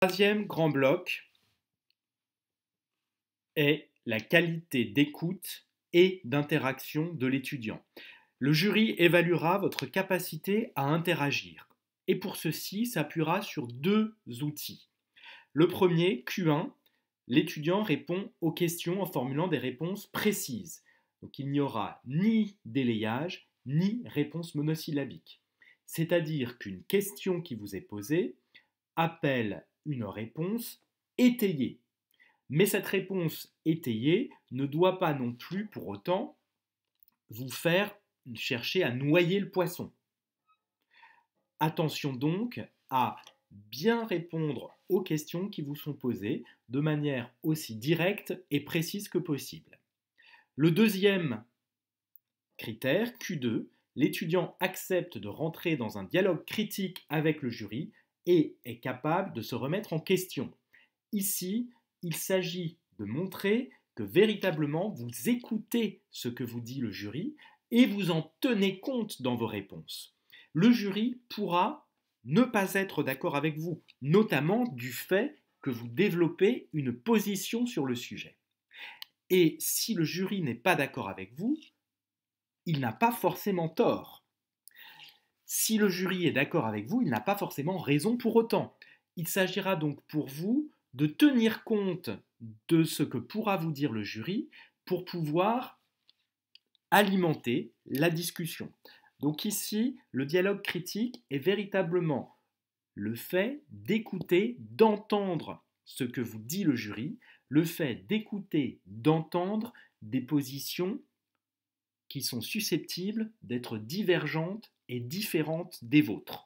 troisième grand bloc est la qualité d'écoute et d'interaction de l'étudiant. Le jury évaluera votre capacité à interagir et pour ceci s'appuiera sur deux outils. Le premier, Q1, l'étudiant répond aux questions en formulant des réponses précises. Donc il n'y aura ni délayage ni réponse monosyllabique. C'est-à-dire qu'une question qui vous est posée appelle une réponse étayée. Mais cette réponse étayée ne doit pas non plus pour autant vous faire chercher à noyer le poisson. Attention donc à bien répondre aux questions qui vous sont posées de manière aussi directe et précise que possible. Le deuxième critère, Q2, l'étudiant accepte de rentrer dans un dialogue critique avec le jury et est capable de se remettre en question. Ici, il s'agit de montrer que véritablement vous écoutez ce que vous dit le jury et vous en tenez compte dans vos réponses. Le jury pourra ne pas être d'accord avec vous, notamment du fait que vous développez une position sur le sujet. Et si le jury n'est pas d'accord avec vous, il n'a pas forcément tort. Si le jury est d'accord avec vous, il n'a pas forcément raison pour autant. Il s'agira donc pour vous de tenir compte de ce que pourra vous dire le jury pour pouvoir alimenter la discussion. Donc ici, le dialogue critique est véritablement le fait d'écouter, d'entendre ce que vous dit le jury, le fait d'écouter, d'entendre des positions qui sont susceptibles d'être divergentes est différente des vôtres.